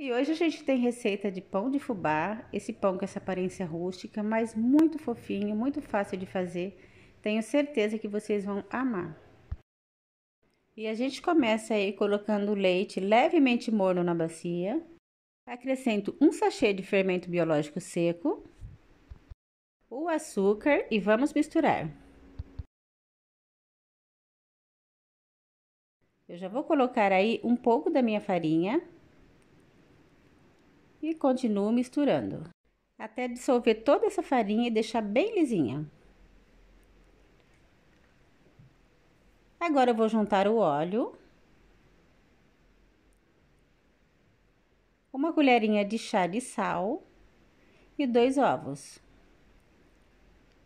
E hoje a gente tem receita de pão de fubá, esse pão com essa aparência rústica, mas muito fofinho, muito fácil de fazer. Tenho certeza que vocês vão amar. E a gente começa aí colocando o leite levemente morno na bacia. Acrescento um sachê de fermento biológico seco, o açúcar e vamos misturar. Eu já vou colocar aí um pouco da minha farinha e continuo misturando até dissolver toda essa farinha e deixar bem lisinha. Agora eu vou juntar o óleo, uma colherinha de chá de sal e dois ovos.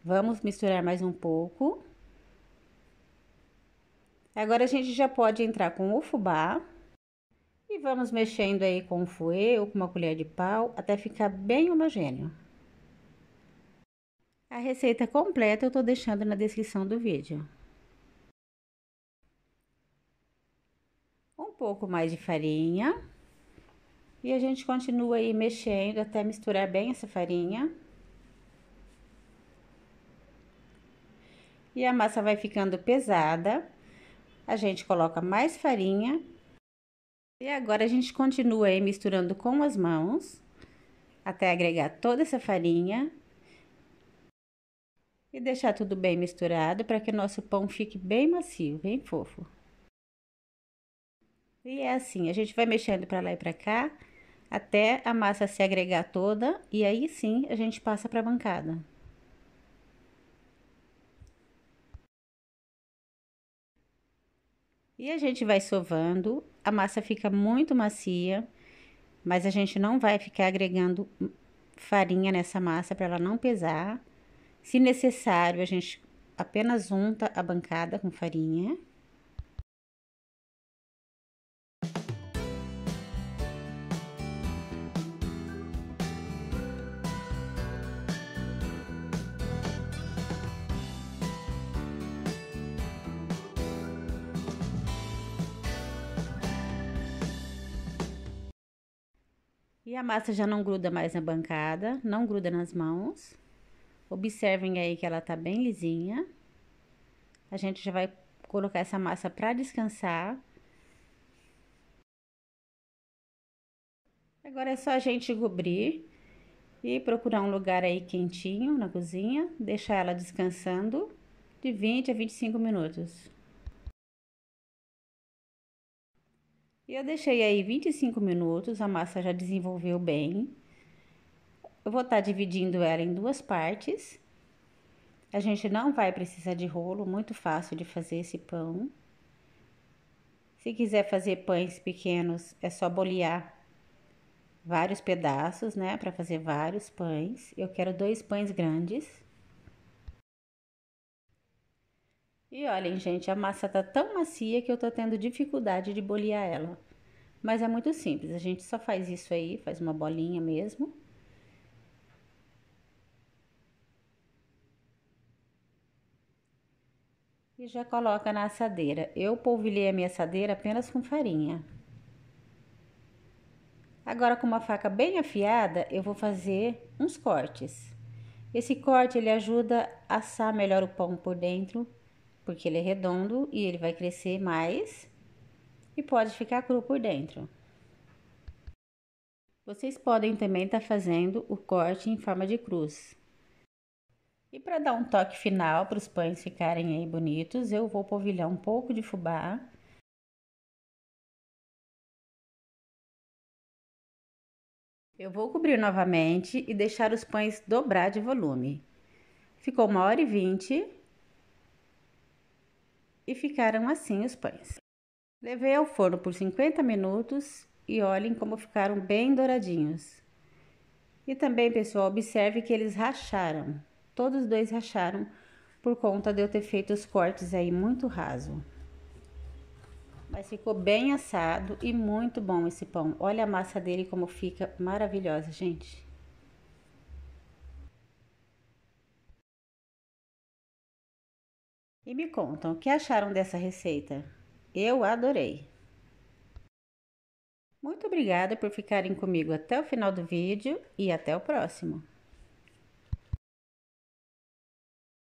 Vamos misturar mais um pouco. Agora a gente já pode entrar com o fubá. E vamos mexendo aí com o fouet ou com uma colher de pau até ficar bem homogêneo. A receita completa eu estou deixando na descrição do vídeo. Um pouco mais de farinha. E a gente continua aí mexendo até misturar bem essa farinha. E a massa vai ficando pesada. A gente coloca mais farinha e agora a gente continua aí misturando com as mãos até agregar toda essa farinha e deixar tudo bem misturado para que o nosso pão fique bem macio, bem fofo. E é assim, a gente vai mexendo para lá e para cá até a massa se agregar toda e aí sim a gente passa para a bancada. E a gente vai sovando a massa fica muito macia, mas a gente não vai ficar agregando farinha nessa massa para ela não pesar. Se necessário, a gente apenas unta a bancada com farinha. E a massa já não gruda mais na bancada, não gruda nas mãos. Observem aí que ela tá bem lisinha. A gente já vai colocar essa massa para descansar. Agora é só a gente cobrir e procurar um lugar aí quentinho na cozinha, deixar ela descansando de 20 a 25 minutos. eu deixei aí 25 minutos, a massa já desenvolveu bem. Eu vou estar tá dividindo ela em duas partes. A gente não vai precisar de rolo, muito fácil de fazer esse pão. Se quiser fazer pães pequenos, é só bolear vários pedaços, né, para fazer vários pães. Eu quero dois pães grandes. E olhem, gente, a massa tá tão macia que eu tô tendo dificuldade de bolear ela. Mas é muito simples, a gente só faz isso aí, faz uma bolinha mesmo. E já coloca na assadeira. Eu polvilhei a minha assadeira apenas com farinha. Agora com uma faca bem afiada, eu vou fazer uns cortes. Esse corte ele ajuda a assar melhor o pão por dentro porque ele é redondo e ele vai crescer mais e pode ficar cru por dentro. Vocês podem também estar tá fazendo o corte em forma de cruz. E para dar um toque final para os pães ficarem aí bonitos, eu vou polvilhar um pouco de fubá. Eu vou cobrir novamente e deixar os pães dobrar de volume. Ficou uma hora e vinte e ficaram assim os pães. Levei ao forno por 50 minutos e olhem como ficaram bem douradinhos. E também, pessoal, observe que eles racharam. Todos dois racharam por conta de eu ter feito os cortes aí muito raso. Mas ficou bem assado e muito bom esse pão. Olha a massa dele como fica maravilhosa, gente. E me contam o que acharam dessa receita. Eu adorei! Muito obrigada por ficarem comigo até o final do vídeo e até o próximo!